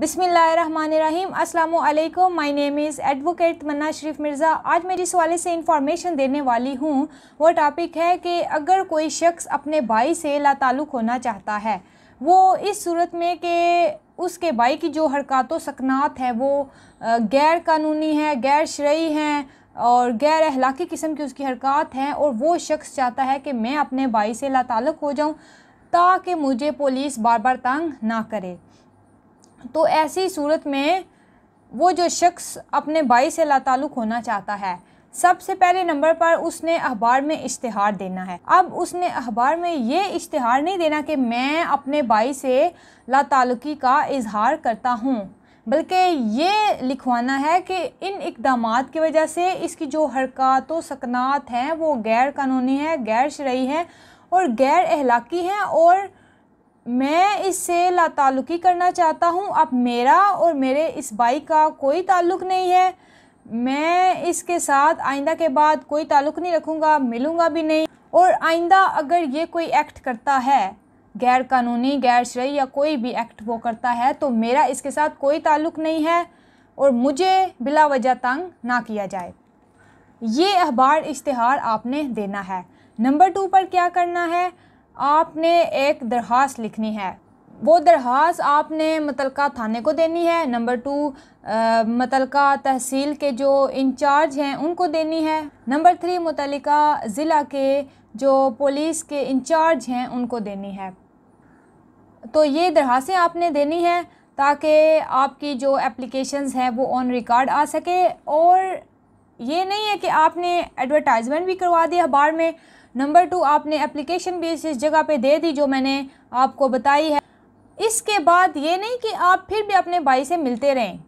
बिसमीम अल्लाम my name is advocate Manna Sharif Mirza आज मैं जिस वाले से इंफॉर्मेशन देने वाली हूँ वो टॉपिक है कि अगर कोई शख्स अपने भाई से लातालुक होना चाहता है वो इस सूरत में कि उसके भाई की जो हरकत सकनात है वो गैर कानूनी है गैर शरई हैं और गैर अहलाकी किस्म की उसकी हरकत हैं और वो शख्स चाहता है कि मैं अपने भाई से लातालुक हो जाऊँ ताकि मुझे पुलिस बार बार तंग ना करे तो ऐसी सूरत में वो जो शख्स अपने बाई से लातालुक होना चाहता है सबसे पहले नंबर पर उसने अखबार में इश्तहार देना है अब उसने अखबार में ये इश्तहार नहीं देना कि मैं अपने बाई से लातालुकी का इजहार करता हूँ बल्कि ये लिखवाना है कि इन इकदाम की वजह से इसकी जो हरकत सकनात हैं वो गैर कानूनी है गैर शरा है और गैर अहलाकी हैं और मैं इससे लातालुकी करना चाहता हूँ अब मेरा और मेरे इस भाई का कोई ताल्लुक नहीं है मैं इसके साथ आइंदा के बाद कोई ताल्लुक नहीं रखूँगा मिलूँगा भी नहीं और आइंदा अगर ये कोई एक्ट करता है गैर कानूनी गैर शरी या कोई भी एक्ट वो करता है तो मेरा इसके साथ कोई ताल्लुक नहीं है और मुझे बिला वजह तंग ना किया जाए ये अखबार इश्तहार आपने देना है नंबर टू पर क्या करना है आपने एक दरख्वास लिखनी है वो दरख्वास आपने मुतलका थाने को देनी है नंबर टू मुतल तहसील के जो इंचार्ज हैं उनको देनी है नंबर थ्री मुतलका ज़िला के जो पुलिस के इंचार्ज हैं उनको देनी है तो ये दरख्वासें आपने देनी है ताकि आपकी जो एप्लीकेशंस हैं वो ऑन रिकॉर्ड आ सके और ये नहीं है कि आपने एडवर्टाइजमेंट भी करवा दी अखबार में नंबर टू आपने एप्लीकेशन भी इस जगह पे दे दी जो मैंने आपको बताई है इसके बाद ये नहीं कि आप फिर भी अपने भाई से मिलते रहें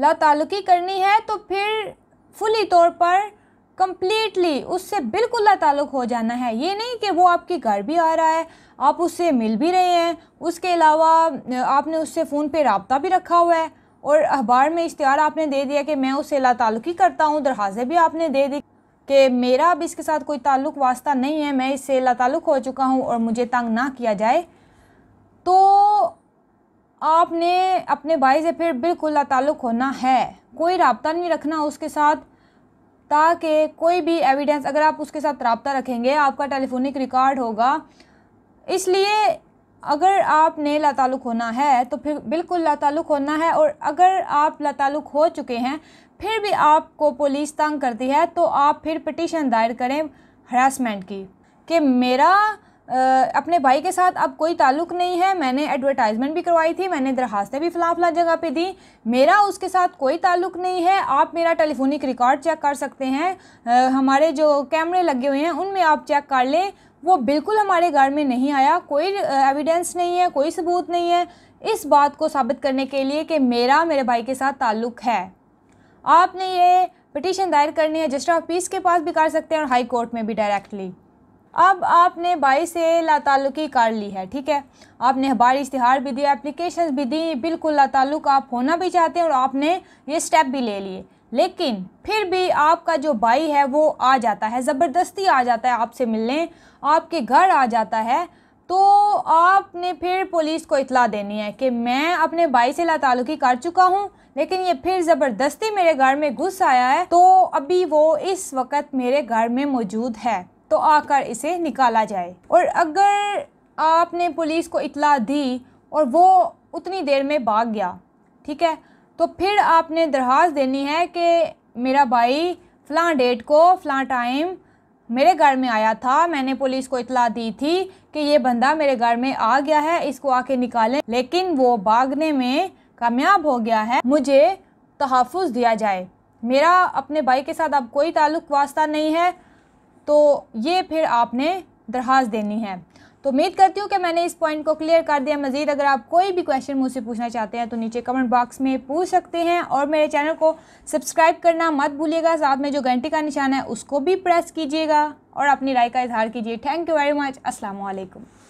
ला ताल्लुकी करनी है तो फिर फुली तौर पर कम्प्लीटली उससे बिल्कुल ला ताल्लुक हो जाना है ये नहीं कि वो आपके घर भी आ रहा है आप उससे मिल भी रहे हैं उसके अलावा आपने उससे फ़ोन पर रबता भी रखा हुआ है और अखबार में इश्तहार आपने दे दिया कि मैं उससे ला ताल्लुकी करता हूँ दरवाज़े भी आपने दे दी कि मेरा अब इसके साथ कोई ताल्लुक वास्ता नहीं है मैं इससे लाताल्लुक़ हो चुका हूँ और मुझे तंग ना किया जाए तो आपने अपने भाई से फिर बिल्कुल लाताल्लुक़ होना है कोई रबता नहीं रखना उसके साथ ताकि कोई भी एविडेंस अगर आप उसके साथ रबता रखेंगे आपका टेलीफोनिक रिकॉर्ड होगा इसलिए अगर आपने लातालुक होना है तो फिर बिल्कुल लातालुक होना है और अगर आप लातालुक हो चुके हैं फिर भी आपको पुलिस तंग करती है तो आप फिर पटिशन दायर करें हरासमेंट की कि मेरा आ, अपने भाई के साथ अब कोई ताल्लुक नहीं है मैंने एडवर्टाइजमेंट भी करवाई थी मैंने दरखास्तें भी फ़लाँ फला जगह पे दी मेरा उसके साथ कोई ताल्लुक नहीं है आप मेरा टेलीफोनिक रिकॉर्ड चेक कर सकते हैं आ, हमारे जो कैमरे लगे हुए हैं उनमें आप चेक कर लें वो बिल्कुल हमारे घर में नहीं आया कोई एविडेंस नहीं है कोई सबूत नहीं है इस बात को साबित करने के लिए कि मेरा मेरे भाई के साथ ताल्लुक़ है आपने ये पटिशन दायर करनी है जस्टर ऑफ पीस के पास भी कर सकते हैं और हाई कोर्ट में भी डायरेक्टली अब आपने भाई से तल्लुकी कर ली है ठीक है आपने हबार इश्तहार भी दिया एप्लीकेशन भी दी बिल्कुल तल्लुक आप होना भी चाहते हैं और आपने ये स्टेप भी ले लिए लेकिन फिर भी आपका जो भाई है वो आ जाता है ज़बरदस्ती आ जाता है आपसे मिलने आपके घर आ जाता है तो आपने फिर पुलिस को इतला देनी है कि मैं अपने भाई से लातालुकी कर चुका हूँ लेकिन ये फिर ज़बरदस्ती मेरे घर में घुस आया है तो अभी वो इस वक्त मेरे घर में मौजूद है तो आकर इसे निकाला जाए और अगर आपने पुलिस को इतला दी और वो उतनी देर में भाग गया ठीक है तो फिर आपने दरख्वास देनी है कि मेरा भाई फ़लाँ डेट को फ़लाँ टाइम मेरे घर में आया था मैंने पुलिस को इतला दी थी कि ये बंदा मेरे घर में आ गया है इसको आके निकालें लेकिन वो भागने में कामयाब हो गया है मुझे तहफ़ दिया जाए मेरा अपने भाई के साथ अब कोई ताल्लुक़ वास्ता नहीं है तो ये फिर आपने दरख्वास्त देनी है तो उम्मीद करती हूँ कि मैंने इस पॉइंट को क्लियर कर दिया मजीद अगर आप कोई भी क्वेश्चन मुझसे पूछना चाहते हैं तो नीचे कमेंट बॉक्स में पूछ सकते हैं और मेरे चैनल को सब्सक्राइब करना मत भूलिएगा साथ में जो घंटे का निशान है उसको भी प्रेस कीजिएगा और अपनी राय का इजहार कीजिए थैंक यू वेरी मच असलकम